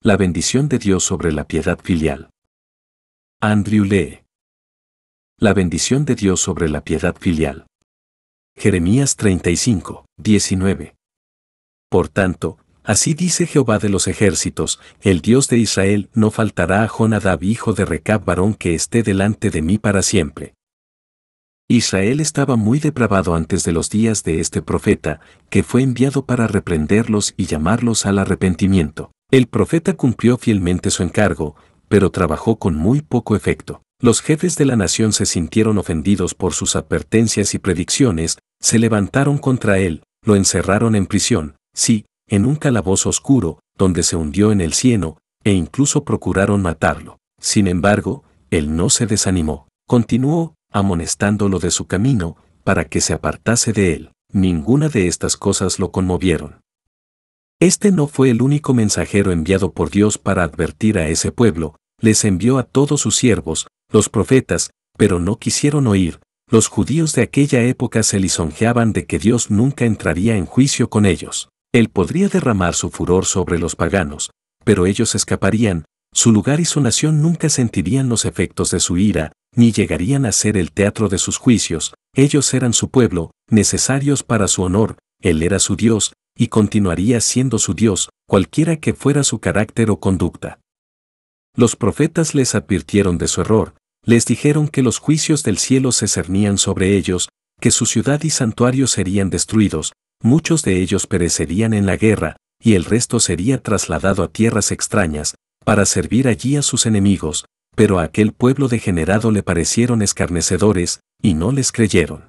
La bendición de Dios sobre la piedad filial. Andrew lee. La bendición de Dios sobre la piedad filial. Jeremías 35, 19. Por tanto, así dice Jehová de los ejércitos, el Dios de Israel no faltará a Jonadab hijo de Recab varón que esté delante de mí para siempre. Israel estaba muy depravado antes de los días de este profeta, que fue enviado para reprenderlos y llamarlos al arrepentimiento. El profeta cumplió fielmente su encargo, pero trabajó con muy poco efecto. Los jefes de la nación se sintieron ofendidos por sus advertencias y predicciones, se levantaron contra él, lo encerraron en prisión, sí, en un calabozo oscuro, donde se hundió en el cieno, e incluso procuraron matarlo. Sin embargo, él no se desanimó, continuó, amonestándolo de su camino, para que se apartase de él. Ninguna de estas cosas lo conmovieron. Este no fue el único mensajero enviado por Dios para advertir a ese pueblo, les envió a todos sus siervos, los profetas, pero no quisieron oír, los judíos de aquella época se lisonjeaban de que Dios nunca entraría en juicio con ellos. Él podría derramar su furor sobre los paganos, pero ellos escaparían, su lugar y su nación nunca sentirían los efectos de su ira, ni llegarían a ser el teatro de sus juicios, ellos eran su pueblo, necesarios para su honor, Él era su Dios, y continuaría siendo su Dios, cualquiera que fuera su carácter o conducta. Los profetas les advirtieron de su error, les dijeron que los juicios del cielo se cernían sobre ellos, que su ciudad y santuario serían destruidos, muchos de ellos perecerían en la guerra, y el resto sería trasladado a tierras extrañas, para servir allí a sus enemigos, pero a aquel pueblo degenerado le parecieron escarnecedores, y no les creyeron.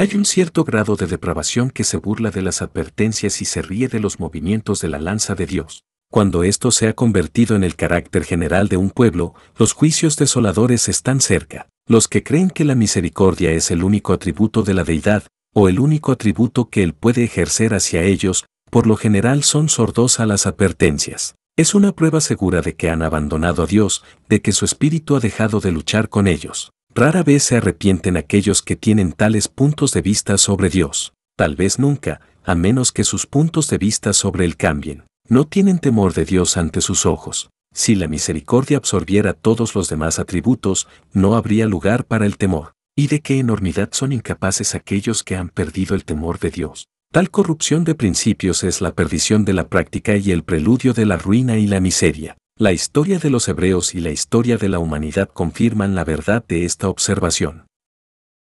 Hay un cierto grado de depravación que se burla de las advertencias y se ríe de los movimientos de la lanza de Dios. Cuando esto se ha convertido en el carácter general de un pueblo, los juicios desoladores están cerca. Los que creen que la misericordia es el único atributo de la deidad, o el único atributo que él puede ejercer hacia ellos, por lo general son sordos a las advertencias. Es una prueba segura de que han abandonado a Dios, de que su espíritu ha dejado de luchar con ellos. Rara vez se arrepienten aquellos que tienen tales puntos de vista sobre Dios, tal vez nunca, a menos que sus puntos de vista sobre Él cambien. No tienen temor de Dios ante sus ojos. Si la misericordia absorbiera todos los demás atributos, no habría lugar para el temor. ¿Y de qué enormidad son incapaces aquellos que han perdido el temor de Dios? Tal corrupción de principios es la perdición de la práctica y el preludio de la ruina y la miseria. La historia de los hebreos y la historia de la humanidad confirman la verdad de esta observación.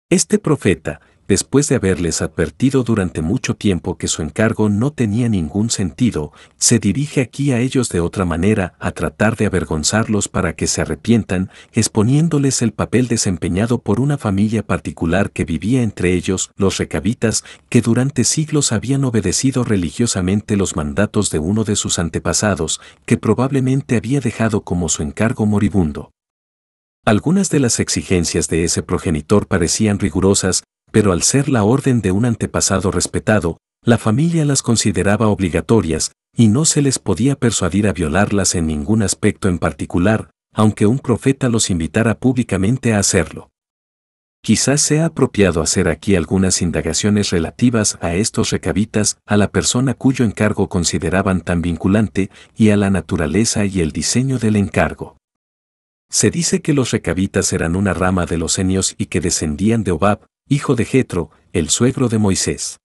Este profeta, después de haberles advertido durante mucho tiempo que su encargo no tenía ningún sentido, se dirige aquí a ellos de otra manera a tratar de avergonzarlos para que se arrepientan, exponiéndoles el papel desempeñado por una familia particular que vivía entre ellos, los recabitas, que durante siglos habían obedecido religiosamente los mandatos de uno de sus antepasados, que probablemente había dejado como su encargo moribundo. Algunas de las exigencias de ese progenitor parecían rigurosas, pero al ser la orden de un antepasado respetado, la familia las consideraba obligatorias, y no se les podía persuadir a violarlas en ningún aspecto en particular, aunque un profeta los invitara públicamente a hacerlo. Quizás sea apropiado hacer aquí algunas indagaciones relativas a estos recabitas, a la persona cuyo encargo consideraban tan vinculante y a la naturaleza y el diseño del encargo. Se dice que los recabitas eran una rama de los enios y que descendían de Obab, hijo de Jetro, el suegro de Moisés.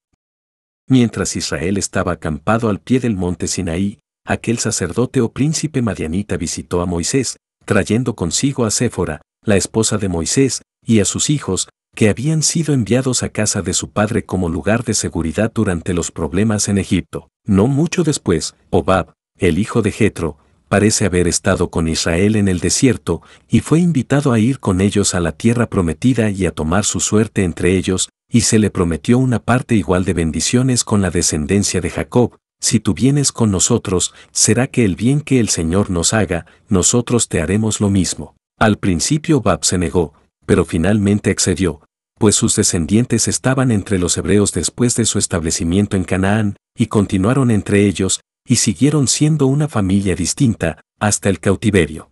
Mientras Israel estaba acampado al pie del monte Sinaí, aquel sacerdote o príncipe madianita visitó a Moisés, trayendo consigo a Séfora, la esposa de Moisés, y a sus hijos, que habían sido enviados a casa de su padre como lugar de seguridad durante los problemas en Egipto. No mucho después, Obab, el hijo de Jetro, parece haber estado con Israel en el desierto y fue invitado a ir con ellos a la tierra prometida y a tomar su suerte entre ellos, y se le prometió una parte igual de bendiciones con la descendencia de Jacob, si tú vienes con nosotros, será que el bien que el Señor nos haga, nosotros te haremos lo mismo. Al principio Bab se negó, pero finalmente accedió, pues sus descendientes estaban entre los hebreos después de su establecimiento en Canaán, y continuaron entre ellos, y siguieron siendo una familia distinta hasta el cautiverio.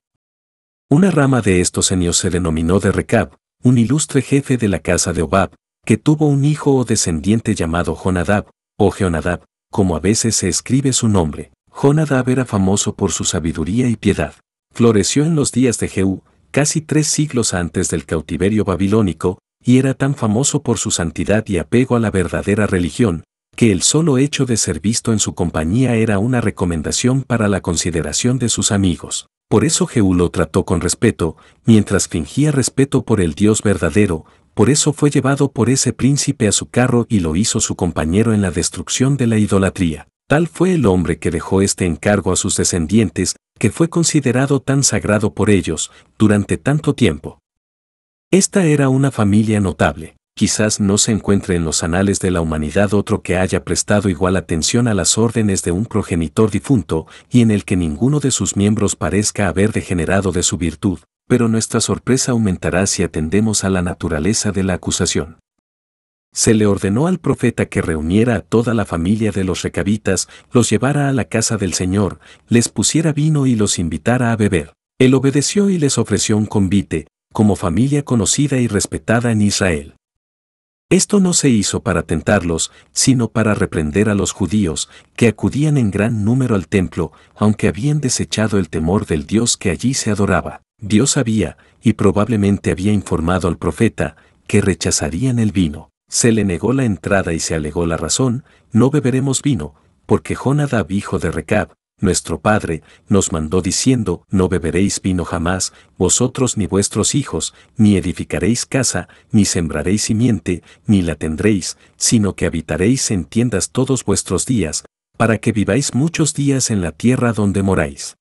Una rama de estos enios se denominó de Recab, un ilustre jefe de la casa de Obab, que tuvo un hijo o descendiente llamado Jonadab, o Jeonadab, como a veces se escribe su nombre. Jonadab era famoso por su sabiduría y piedad. Floreció en los días de Jehú, casi tres siglos antes del cautiverio babilónico, y era tan famoso por su santidad y apego a la verdadera religión, que el solo hecho de ser visto en su compañía era una recomendación para la consideración de sus amigos. Por eso Jeú lo trató con respeto, mientras fingía respeto por el Dios verdadero, por eso fue llevado por ese príncipe a su carro y lo hizo su compañero en la destrucción de la idolatría. Tal fue el hombre que dejó este encargo a sus descendientes, que fue considerado tan sagrado por ellos durante tanto tiempo. Esta era una familia notable quizás no se encuentre en los anales de la humanidad otro que haya prestado igual atención a las órdenes de un progenitor difunto y en el que ninguno de sus miembros parezca haber degenerado de su virtud, pero nuestra sorpresa aumentará si atendemos a la naturaleza de la acusación. Se le ordenó al profeta que reuniera a toda la familia de los recabitas, los llevara a la casa del Señor, les pusiera vino y los invitara a beber. Él obedeció y les ofreció un convite, como familia conocida y respetada en Israel. Esto no se hizo para tentarlos, sino para reprender a los judíos, que acudían en gran número al templo, aunque habían desechado el temor del Dios que allí se adoraba. Dios había, y probablemente había informado al profeta, que rechazarían el vino. Se le negó la entrada y se alegó la razón, no beberemos vino, porque Jonadab hijo de Recab, nuestro Padre, nos mandó diciendo, No beberéis vino jamás, vosotros ni vuestros hijos, ni edificaréis casa, ni sembraréis simiente, ni la tendréis, sino que habitaréis en tiendas todos vuestros días, para que viváis muchos días en la tierra donde moráis.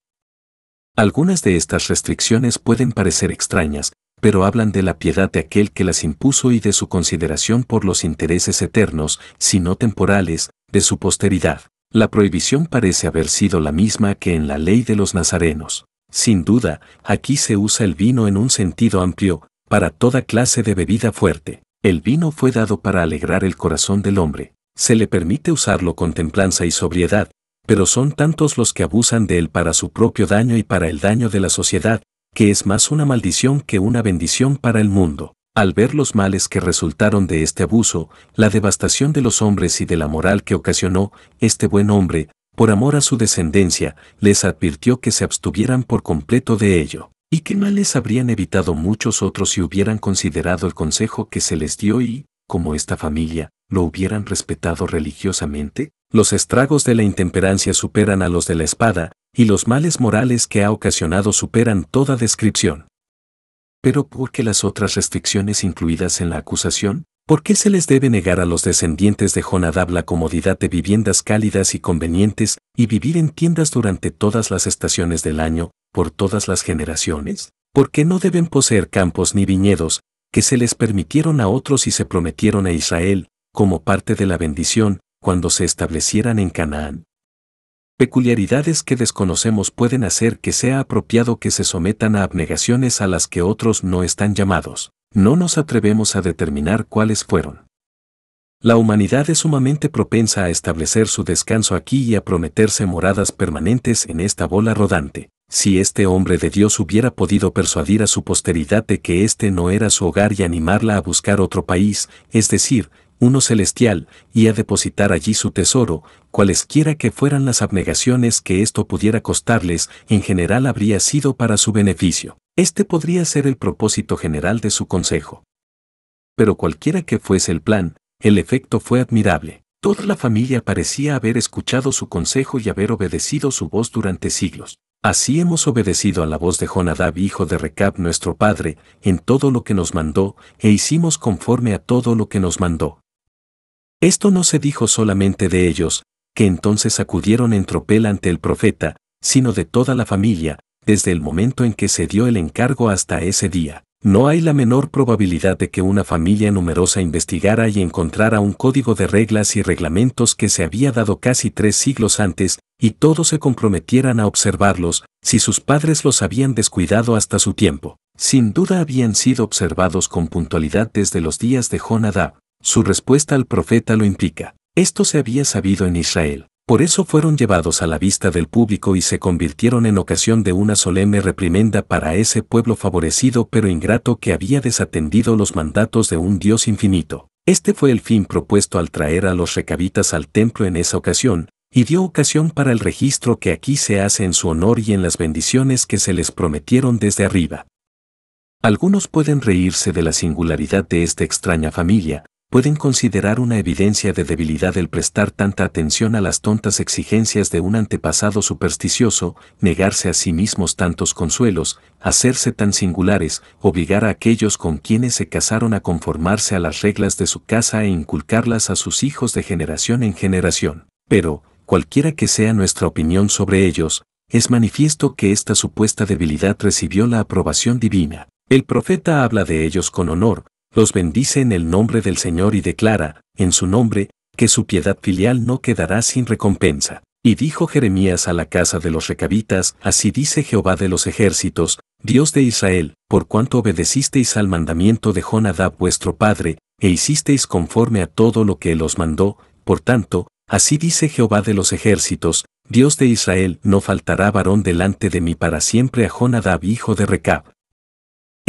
Algunas de estas restricciones pueden parecer extrañas, pero hablan de la piedad de aquel que las impuso y de su consideración por los intereses eternos, si no temporales, de su posteridad. La prohibición parece haber sido la misma que en la ley de los nazarenos. Sin duda, aquí se usa el vino en un sentido amplio, para toda clase de bebida fuerte. El vino fue dado para alegrar el corazón del hombre. Se le permite usarlo con templanza y sobriedad, pero son tantos los que abusan de él para su propio daño y para el daño de la sociedad, que es más una maldición que una bendición para el mundo. Al ver los males que resultaron de este abuso, la devastación de los hombres y de la moral que ocasionó, este buen hombre, por amor a su descendencia, les advirtió que se abstuvieran por completo de ello, y que males habrían evitado muchos otros si hubieran considerado el consejo que se les dio y, como esta familia, lo hubieran respetado religiosamente, los estragos de la intemperancia superan a los de la espada, y los males morales que ha ocasionado superan toda descripción. Pero ¿por qué las otras restricciones incluidas en la acusación? ¿Por qué se les debe negar a los descendientes de Jonadab la comodidad de viviendas cálidas y convenientes y vivir en tiendas durante todas las estaciones del año, por todas las generaciones? ¿Por qué no deben poseer campos ni viñedos, que se les permitieron a otros y se prometieron a Israel, como parte de la bendición, cuando se establecieran en Canaán? Peculiaridades que desconocemos pueden hacer que sea apropiado que se sometan a abnegaciones a las que otros no están llamados. No nos atrevemos a determinar cuáles fueron. La humanidad es sumamente propensa a establecer su descanso aquí y a prometerse moradas permanentes en esta bola rodante. Si este hombre de Dios hubiera podido persuadir a su posteridad de que este no era su hogar y animarla a buscar otro país, es decir, uno celestial, y a depositar allí su tesoro, cualesquiera que fueran las abnegaciones que esto pudiera costarles, en general habría sido para su beneficio. Este podría ser el propósito general de su consejo. Pero cualquiera que fuese el plan, el efecto fue admirable. Toda la familia parecía haber escuchado su consejo y haber obedecido su voz durante siglos. Así hemos obedecido a la voz de Jonadab, hijo de Recab, nuestro padre, en todo lo que nos mandó, e hicimos conforme a todo lo que nos mandó. Esto no se dijo solamente de ellos, que entonces acudieron en tropel ante el profeta, sino de toda la familia, desde el momento en que se dio el encargo hasta ese día. No hay la menor probabilidad de que una familia numerosa investigara y encontrara un código de reglas y reglamentos que se había dado casi tres siglos antes, y todos se comprometieran a observarlos, si sus padres los habían descuidado hasta su tiempo. Sin duda habían sido observados con puntualidad desde los días de Jonadab, su respuesta al profeta lo implica. Esto se había sabido en Israel. Por eso fueron llevados a la vista del público y se convirtieron en ocasión de una solemne reprimenda para ese pueblo favorecido pero ingrato que había desatendido los mandatos de un Dios infinito. Este fue el fin propuesto al traer a los recabitas al templo en esa ocasión, y dio ocasión para el registro que aquí se hace en su honor y en las bendiciones que se les prometieron desde arriba. Algunos pueden reírse de la singularidad de esta extraña familia, pueden considerar una evidencia de debilidad el prestar tanta atención a las tontas exigencias de un antepasado supersticioso, negarse a sí mismos tantos consuelos, hacerse tan singulares, obligar a aquellos con quienes se casaron a conformarse a las reglas de su casa e inculcarlas a sus hijos de generación en generación. Pero, cualquiera que sea nuestra opinión sobre ellos, es manifiesto que esta supuesta debilidad recibió la aprobación divina. El profeta habla de ellos con honor, los bendice en el nombre del Señor y declara, en su nombre, que su piedad filial no quedará sin recompensa. Y dijo Jeremías a la casa de los recabitas, así dice Jehová de los ejércitos, Dios de Israel, por cuanto obedecisteis al mandamiento de Jonadab vuestro padre, e hicisteis conforme a todo lo que él os mandó, por tanto, así dice Jehová de los ejércitos, Dios de Israel, no faltará varón delante de mí para siempre a Jonadab hijo de Recab,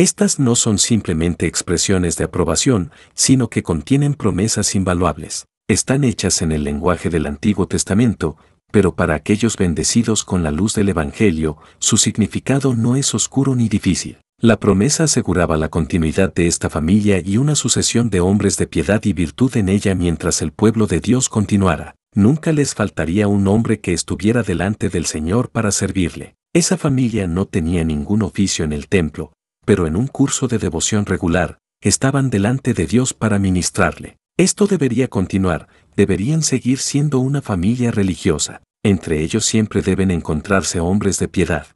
estas no son simplemente expresiones de aprobación, sino que contienen promesas invaluables. Están hechas en el lenguaje del Antiguo Testamento, pero para aquellos bendecidos con la luz del Evangelio, su significado no es oscuro ni difícil. La promesa aseguraba la continuidad de esta familia y una sucesión de hombres de piedad y virtud en ella mientras el pueblo de Dios continuara. Nunca les faltaría un hombre que estuviera delante del Señor para servirle. Esa familia no tenía ningún oficio en el templo, pero en un curso de devoción regular, estaban delante de Dios para ministrarle. Esto debería continuar, deberían seguir siendo una familia religiosa. Entre ellos siempre deben encontrarse hombres de piedad.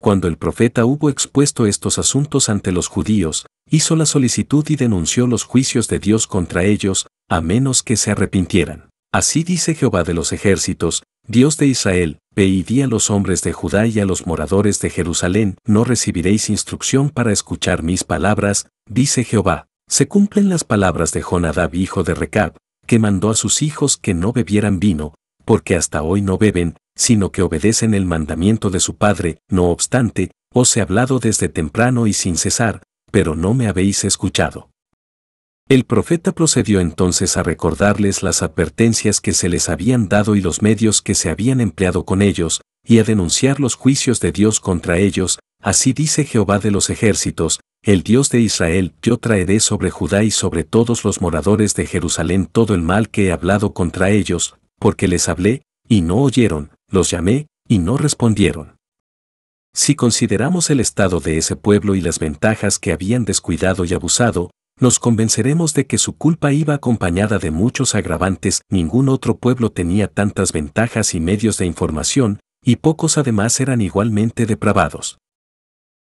Cuando el profeta hubo expuesto estos asuntos ante los judíos, hizo la solicitud y denunció los juicios de Dios contra ellos, a menos que se arrepintieran. Así dice Jehová de los ejércitos, Dios de Israel, Ve a los hombres de Judá y a los moradores de Jerusalén, no recibiréis instrucción para escuchar mis palabras, dice Jehová. Se cumplen las palabras de Jonadab hijo de Recab, que mandó a sus hijos que no bebieran vino, porque hasta hoy no beben, sino que obedecen el mandamiento de su padre, no obstante, os he hablado desde temprano y sin cesar, pero no me habéis escuchado. El profeta procedió entonces a recordarles las advertencias que se les habían dado y los medios que se habían empleado con ellos, y a denunciar los juicios de Dios contra ellos, así dice Jehová de los ejércitos, el Dios de Israel, yo traeré sobre Judá y sobre todos los moradores de Jerusalén todo el mal que he hablado contra ellos, porque les hablé, y no oyeron, los llamé, y no respondieron. Si consideramos el estado de ese pueblo y las ventajas que habían descuidado y abusado, nos convenceremos de que su culpa iba acompañada de muchos agravantes, ningún otro pueblo tenía tantas ventajas y medios de información, y pocos además eran igualmente depravados.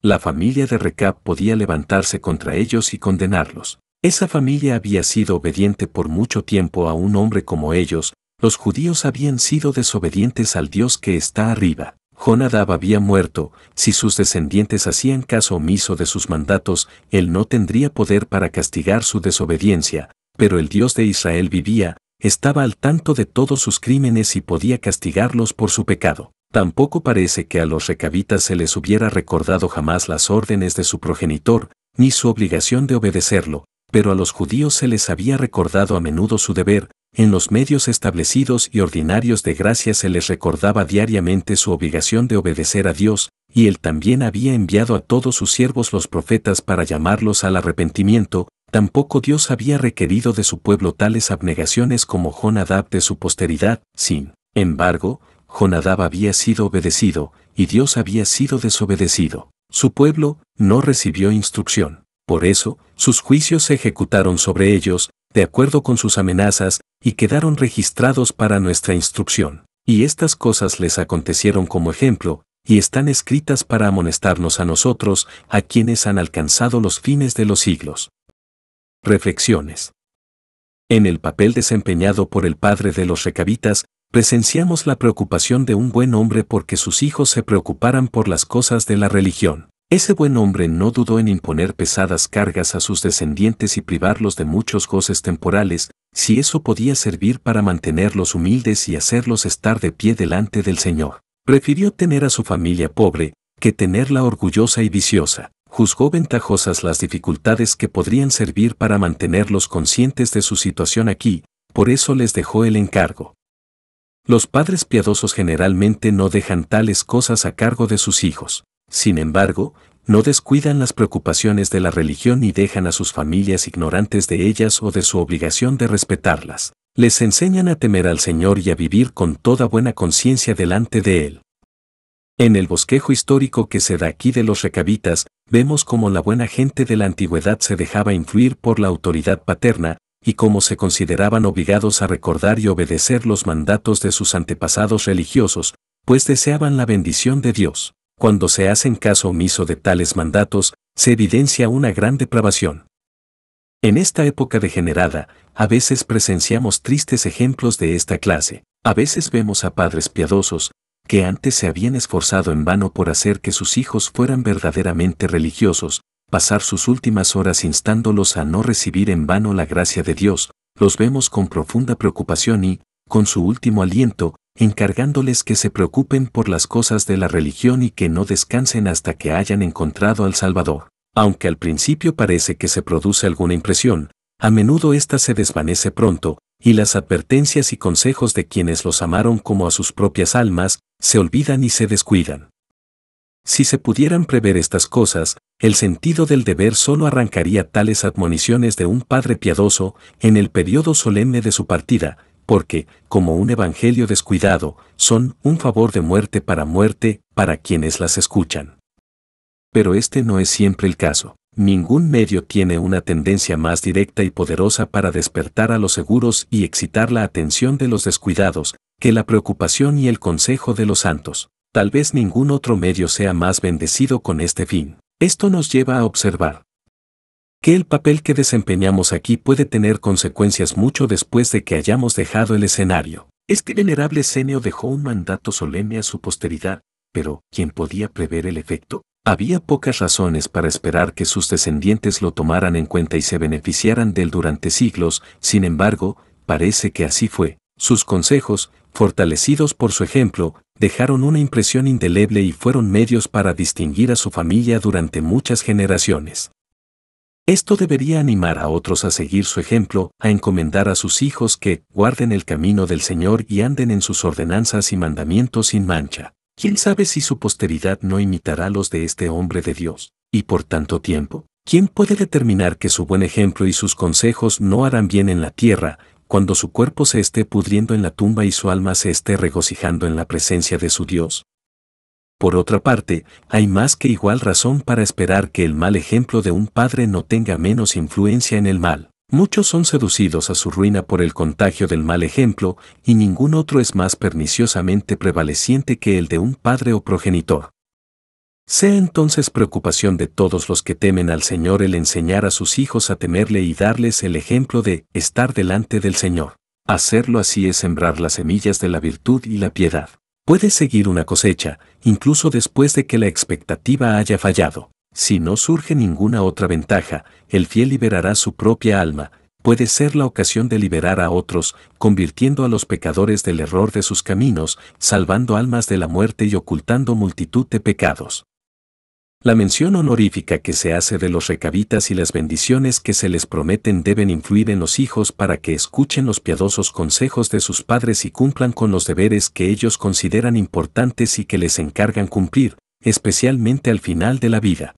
La familia de Recap podía levantarse contra ellos y condenarlos. Esa familia había sido obediente por mucho tiempo a un hombre como ellos, los judíos habían sido desobedientes al Dios que está arriba. Jonadab había muerto, si sus descendientes hacían caso omiso de sus mandatos, él no tendría poder para castigar su desobediencia, pero el Dios de Israel vivía, estaba al tanto de todos sus crímenes y podía castigarlos por su pecado. Tampoco parece que a los recabitas se les hubiera recordado jamás las órdenes de su progenitor, ni su obligación de obedecerlo, pero a los judíos se les había recordado a menudo su deber, en los medios establecidos y ordinarios de gracia se les recordaba diariamente su obligación de obedecer a Dios, y él también había enviado a todos sus siervos los profetas para llamarlos al arrepentimiento, tampoco Dios había requerido de su pueblo tales abnegaciones como Jonadab de su posteridad, sin embargo, Jonadab había sido obedecido, y Dios había sido desobedecido. Su pueblo no recibió instrucción. Por eso, sus juicios se ejecutaron sobre ellos, de acuerdo con sus amenazas, y quedaron registrados para nuestra instrucción. Y estas cosas les acontecieron como ejemplo, y están escritas para amonestarnos a nosotros, a quienes han alcanzado los fines de los siglos. Reflexiones. En el papel desempeñado por el padre de los recabitas, presenciamos la preocupación de un buen hombre porque sus hijos se preocuparan por las cosas de la religión. Ese buen hombre no dudó en imponer pesadas cargas a sus descendientes y privarlos de muchos goces temporales, si eso podía servir para mantenerlos humildes y hacerlos estar de pie delante del Señor. Prefirió tener a su familia pobre, que tenerla orgullosa y viciosa. Juzgó ventajosas las dificultades que podrían servir para mantenerlos conscientes de su situación aquí, por eso les dejó el encargo. Los padres piadosos generalmente no dejan tales cosas a cargo de sus hijos. Sin embargo, no descuidan las preocupaciones de la religión y dejan a sus familias ignorantes de ellas o de su obligación de respetarlas. Les enseñan a temer al Señor y a vivir con toda buena conciencia delante de Él. En el bosquejo histórico que se da aquí de los recabitas, vemos cómo la buena gente de la antigüedad se dejaba influir por la autoridad paterna, y cómo se consideraban obligados a recordar y obedecer los mandatos de sus antepasados religiosos, pues deseaban la bendición de Dios cuando se hacen caso omiso de tales mandatos, se evidencia una gran depravación. En esta época degenerada, a veces presenciamos tristes ejemplos de esta clase, a veces vemos a padres piadosos, que antes se habían esforzado en vano por hacer que sus hijos fueran verdaderamente religiosos, pasar sus últimas horas instándolos a no recibir en vano la gracia de Dios, los vemos con profunda preocupación y, con su último aliento, encargándoles que se preocupen por las cosas de la religión y que no descansen hasta que hayan encontrado al Salvador. Aunque al principio parece que se produce alguna impresión, a menudo ésta se desvanece pronto, y las advertencias y consejos de quienes los amaron como a sus propias almas, se olvidan y se descuidan. Si se pudieran prever estas cosas, el sentido del deber solo arrancaría tales admoniciones de un padre piadoso en el periodo solemne de su partida, porque, como un evangelio descuidado, son un favor de muerte para muerte para quienes las escuchan. Pero este no es siempre el caso. Ningún medio tiene una tendencia más directa y poderosa para despertar a los seguros y excitar la atención de los descuidados que la preocupación y el consejo de los santos. Tal vez ningún otro medio sea más bendecido con este fin. Esto nos lleva a observar, que el papel que desempeñamos aquí puede tener consecuencias mucho después de que hayamos dejado el escenario. Este venerable senio dejó un mandato solemne a su posteridad, pero ¿quién podía prever el efecto? Había pocas razones para esperar que sus descendientes lo tomaran en cuenta y se beneficiaran de él durante siglos, sin embargo, parece que así fue. Sus consejos, fortalecidos por su ejemplo, dejaron una impresión indeleble y fueron medios para distinguir a su familia durante muchas generaciones. Esto debería animar a otros a seguir su ejemplo, a encomendar a sus hijos que guarden el camino del Señor y anden en sus ordenanzas y mandamientos sin mancha. ¿Quién sabe si su posteridad no imitará los de este hombre de Dios? Y por tanto tiempo, ¿quién puede determinar que su buen ejemplo y sus consejos no harán bien en la tierra, cuando su cuerpo se esté pudriendo en la tumba y su alma se esté regocijando en la presencia de su Dios? Por otra parte, hay más que igual razón para esperar que el mal ejemplo de un padre no tenga menos influencia en el mal. Muchos son seducidos a su ruina por el contagio del mal ejemplo, y ningún otro es más perniciosamente prevaleciente que el de un padre o progenitor. Sea entonces preocupación de todos los que temen al Señor el enseñar a sus hijos a temerle y darles el ejemplo de estar delante del Señor. Hacerlo así es sembrar las semillas de la virtud y la piedad. Puede seguir una cosecha, incluso después de que la expectativa haya fallado. Si no surge ninguna otra ventaja, el fiel liberará su propia alma, puede ser la ocasión de liberar a otros, convirtiendo a los pecadores del error de sus caminos, salvando almas de la muerte y ocultando multitud de pecados. La mención honorífica que se hace de los recabitas y las bendiciones que se les prometen deben influir en los hijos para que escuchen los piadosos consejos de sus padres y cumplan con los deberes que ellos consideran importantes y que les encargan cumplir, especialmente al final de la vida.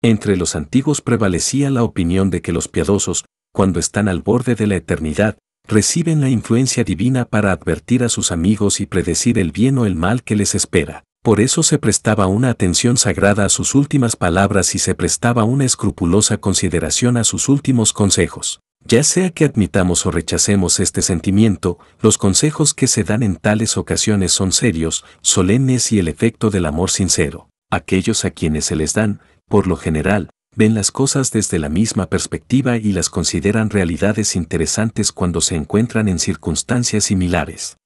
Entre los antiguos prevalecía la opinión de que los piadosos, cuando están al borde de la eternidad, reciben la influencia divina para advertir a sus amigos y predecir el bien o el mal que les espera. Por eso se prestaba una atención sagrada a sus últimas palabras y se prestaba una escrupulosa consideración a sus últimos consejos. Ya sea que admitamos o rechacemos este sentimiento, los consejos que se dan en tales ocasiones son serios, solemnes y el efecto del amor sincero. Aquellos a quienes se les dan, por lo general, ven las cosas desde la misma perspectiva y las consideran realidades interesantes cuando se encuentran en circunstancias similares.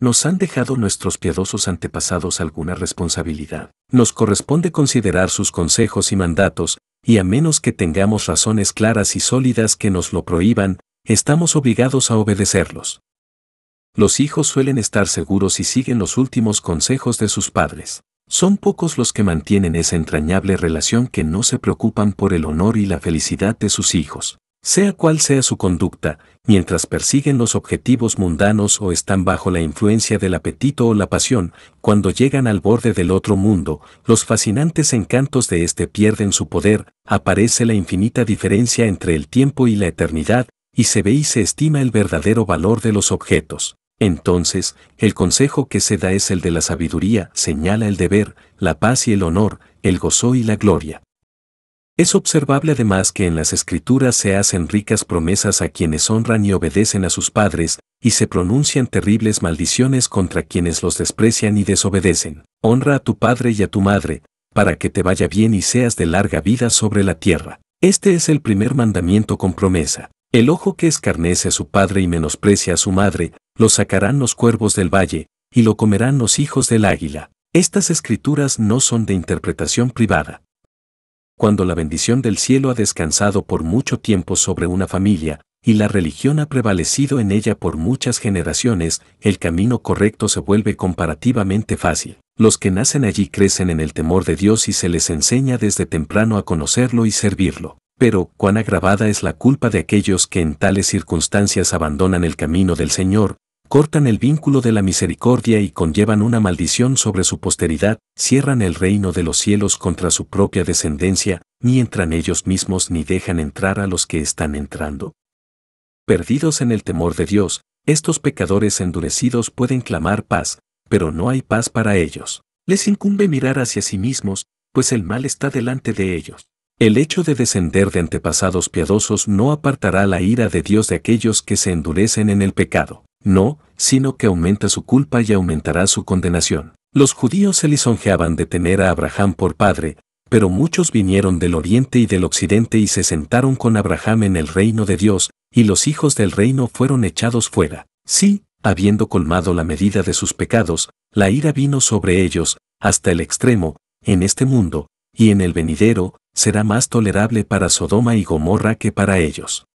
¿Nos han dejado nuestros piadosos antepasados alguna responsabilidad? Nos corresponde considerar sus consejos y mandatos, y a menos que tengamos razones claras y sólidas que nos lo prohíban, estamos obligados a obedecerlos. Los hijos suelen estar seguros y siguen los últimos consejos de sus padres. Son pocos los que mantienen esa entrañable relación que no se preocupan por el honor y la felicidad de sus hijos. Sea cual sea su conducta, mientras persiguen los objetivos mundanos o están bajo la influencia del apetito o la pasión, cuando llegan al borde del otro mundo, los fascinantes encantos de éste pierden su poder, aparece la infinita diferencia entre el tiempo y la eternidad, y se ve y se estima el verdadero valor de los objetos. Entonces, el consejo que se da es el de la sabiduría, señala el deber, la paz y el honor, el gozo y la gloria. Es observable además que en las escrituras se hacen ricas promesas a quienes honran y obedecen a sus padres, y se pronuncian terribles maldiciones contra quienes los desprecian y desobedecen. Honra a tu padre y a tu madre, para que te vaya bien y seas de larga vida sobre la tierra. Este es el primer mandamiento con promesa. El ojo que escarnece a su padre y menosprecia a su madre, lo sacarán los cuervos del valle, y lo comerán los hijos del águila. Estas escrituras no son de interpretación privada cuando la bendición del cielo ha descansado por mucho tiempo sobre una familia, y la religión ha prevalecido en ella por muchas generaciones, el camino correcto se vuelve comparativamente fácil. Los que nacen allí crecen en el temor de Dios y se les enseña desde temprano a conocerlo y servirlo. Pero, cuán agravada es la culpa de aquellos que en tales circunstancias abandonan el camino del Señor, cortan el vínculo de la misericordia y conllevan una maldición sobre su posteridad, cierran el reino de los cielos contra su propia descendencia, ni entran ellos mismos ni dejan entrar a los que están entrando. Perdidos en el temor de Dios, estos pecadores endurecidos pueden clamar paz, pero no hay paz para ellos. Les incumbe mirar hacia sí mismos, pues el mal está delante de ellos. El hecho de descender de antepasados piadosos no apartará la ira de Dios de aquellos que se endurecen en el pecado no, sino que aumenta su culpa y aumentará su condenación. Los judíos se lisonjeaban de tener a Abraham por padre, pero muchos vinieron del oriente y del occidente y se sentaron con Abraham en el reino de Dios, y los hijos del reino fueron echados fuera. Sí, habiendo colmado la medida de sus pecados, la ira vino sobre ellos, hasta el extremo, en este mundo, y en el venidero, será más tolerable para Sodoma y Gomorra que para ellos.